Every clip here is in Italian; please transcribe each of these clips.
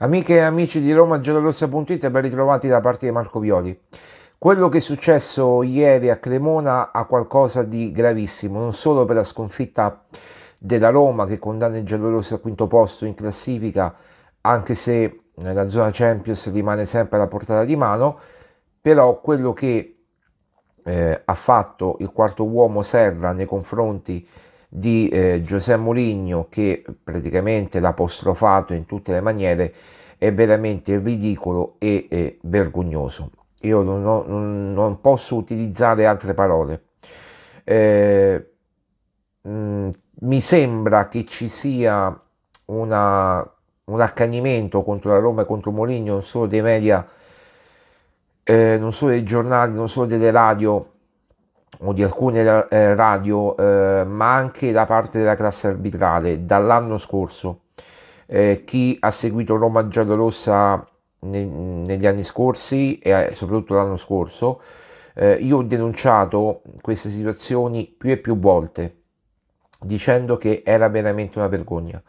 Amiche e amici di Roma Giallorossa.it e ben ritrovati da parte di Marco Violi. Quello che è successo ieri a Cremona ha qualcosa di gravissimo, non solo per la sconfitta della Roma che condanna il giallorosso al quinto posto in classifica, anche se nella zona Champions rimane sempre alla portata di mano, però quello che eh, ha fatto il quarto uomo Serra nei confronti di eh, Giuseppe Moligno che praticamente l'ha apostrofato in tutte le maniere è veramente ridicolo e, e vergognoso. Io non, ho, non, posso utilizzare altre parole. Eh, mh, mm, mi sembra che ci sia una, un accanimento contro la Roma e contro Moligno, non solo dei media, eh, non solo dei giornali, non solo delle radio o di alcune eh, radio, eh, ma anche da parte della classe arbitrale dall'anno scorso. Eh, chi ha seguito Roma giallorossa ne, negli anni scorsi e eh, soprattutto l'anno scorso, eh, io ho denunciato queste situazioni più e più volte dicendo che era veramente una vergogna.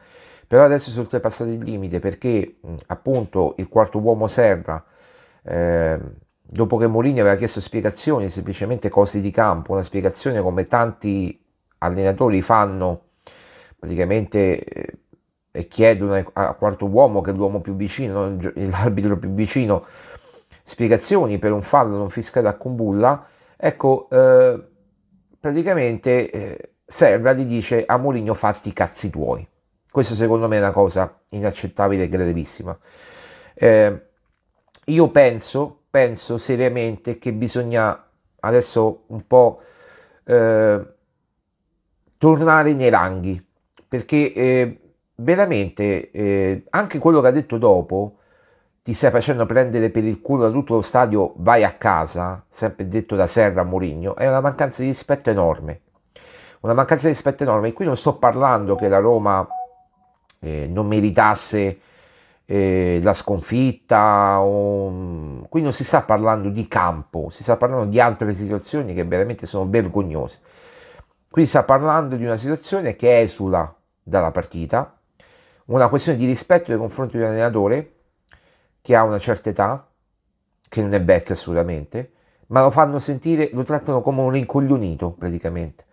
Però adesso sono oltrepassato il limite perché appunto il quarto uomo Serra ehm, dopo che Mourinho aveva chiesto spiegazioni, semplicemente cose di campo, una spiegazione come tanti allenatori fanno praticamente eh, e chiedono a quarto uomo che è l'uomo più vicino, l'arbitro più vicino, spiegazioni per un fallo non fiscale a Kumbulla, ecco, eh, praticamente eh, Serra gli dice a Mourinho fatti i cazzi tuoi. Questo secondo me è una cosa inaccettabile e gravissima. Eh, io penso penso seriamente che bisogna adesso un po' eh, tornare nei ranghi perché eh, veramente eh, anche quello che ha detto dopo ti stai facendo prendere per il culo da tutto lo stadio vai a casa sempre detto da Serra Mourinho è una mancanza di rispetto enorme una mancanza di rispetto enorme e qui non sto parlando che la Roma eh, non meritasse eh, la sconfitta, o... qui non si sta parlando di campo, si sta parlando di altre situazioni che veramente sono vergognose. Qui si sta parlando di una situazione che esula dalla partita, una questione di rispetto nei confronti di un allenatore che ha una certa età, che non è vecchio assolutamente, ma lo fanno sentire, lo trattano come un rincoglionito praticamente.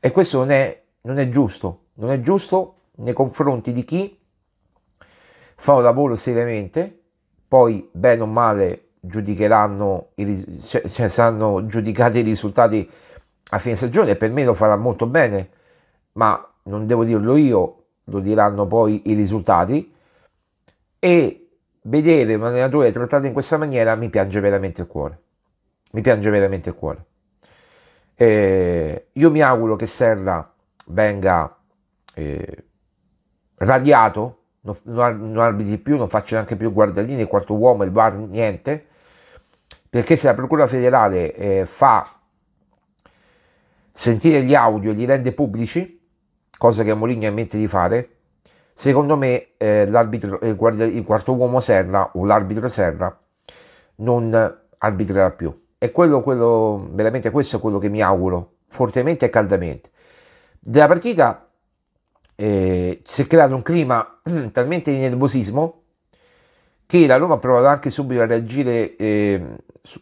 E questo non è, non è giusto, non è giusto nei confronti di chi fa un lavoro seriamente, poi bene o male giudicheranno, i, cioè, cioè, saranno giudicati i risultati a fine stagione, per me lo farà molto bene, ma non devo dirlo io, lo diranno poi i risultati e vedere un allenatore trattato in questa maniera mi piange veramente il cuore, mi piange veramente il cuore. Eh, io mi auguro che Serra venga eh, radiato non, non arbitri più, non faccio neanche più guardaline, il quarto uomo, il bar, niente, perché se la Procura federale eh, fa sentire gli audio e li rende pubblici, cosa che Moligno ha in mente di fare, secondo me eh, l'arbitro, il, eh, guarda, il quarto uomo Serra o l'arbitro Serra non arbitrerà più. E quello, quello, veramente questo è quello che mi auguro fortemente e caldamente. Della partita eh, si è creato un clima talmente di nervosismo che la Roma ha provato anche subito a reagire eh,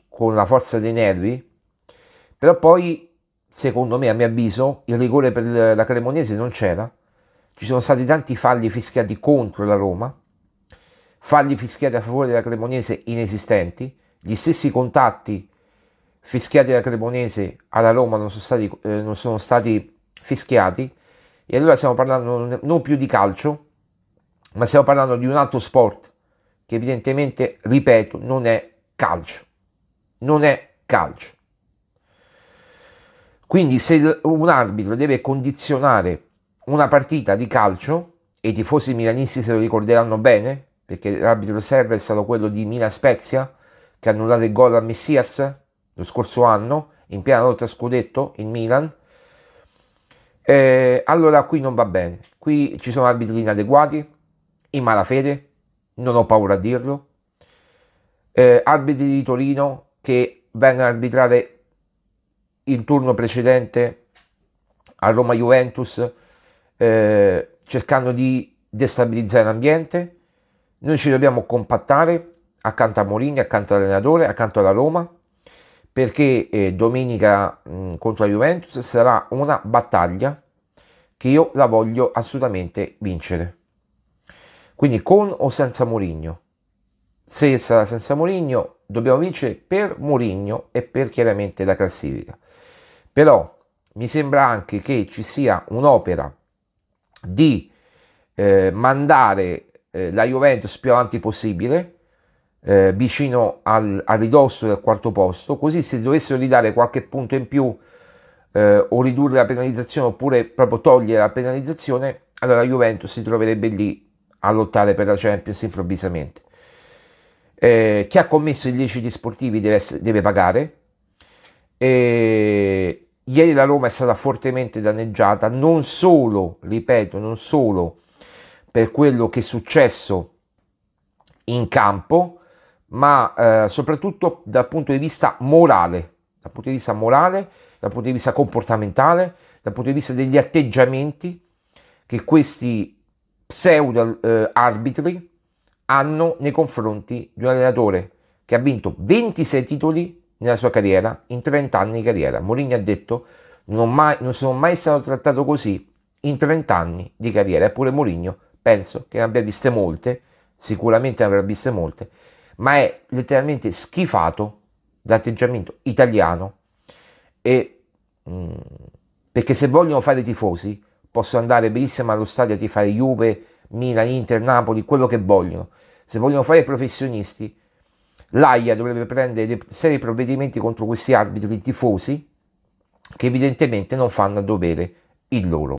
con la forza dei nervi, però poi, secondo me, a mio avviso, il rigore per la Cremonese non c'era, ci sono stati tanti falli fischiati contro la Roma, falli fischiati a favore della Cremonese inesistenti, gli stessi contatti fischiati dalla Cremonese alla Roma non sono stati, eh, non sono stati fischiati, e allora stiamo parlando non più di calcio, ma stiamo parlando di un altro sport che evidentemente, ripeto, non è calcio. Non è calcio. Quindi se un arbitro deve condizionare una partita di calcio, e i tifosi milanisti se lo ricorderanno bene, perché l'arbitro serve è stato quello di Milan Spezia, che ha annullato il gol a Messias lo scorso anno, in piena lotta scudetto, in Milan, eh, allora qui non va bene, qui ci sono arbitri inadeguati, in malafede, non ho paura a dirlo, eh, arbitri di Torino che vengono a arbitrare il turno precedente a Roma Juventus eh, cercando di destabilizzare l'ambiente, noi ci dobbiamo compattare accanto a Molini, accanto all'allenatore, accanto alla Roma perché eh, domenica mh, mm, contro la Juventus sarà una battaglia che io la voglio assolutamente vincere. Quindi con o senza Mourinho? Se sarà senza Mourinho, dobbiamo vincere per Mourinho e per chiaramente la classifica. Però mi sembra anche che ci sia un'opera di eh, mandare eh, la Juventus più avanti possibile eh, vicino al, al, ridosso del quarto posto, così se dovessero ridare qualche punto in più eh, o ridurre la penalizzazione oppure proprio togliere la penalizzazione, allora Juventus si troverebbe lì a lottare per la Champions improvvisamente. Eh, chi ha commesso illeciti sportivi deve, essere, deve pagare. Eh, ieri la Roma è stata fortemente danneggiata, non solo, ripeto, non solo per quello che è successo in campo, ma eh, soprattutto dal punto di vista morale, dal punto di vista morale, dal punto di vista comportamentale, dal punto di vista degli atteggiamenti che questi pseudo eh, arbitri hanno nei confronti di un allenatore che ha vinto 26 titoli nella sua carriera, in 30 anni di carriera. Mourinho ha detto non, mai, non, sono mai stato trattato così in 30 anni di carriera, eppure Mourinho penso che ne abbia viste molte, sicuramente ne avrà viste molte, ma è letteralmente schifato l'atteggiamento italiano e, mm, perché se vogliono fare i tifosi possono andare benissimo allo stadio a tifare Juve, Milan, Inter, Napoli, quello che vogliono. Se vogliono fare i professionisti, l'AIA dovrebbe prendere seri provvedimenti contro questi arbitri tifosi che evidentemente non fanno a dovere il loro.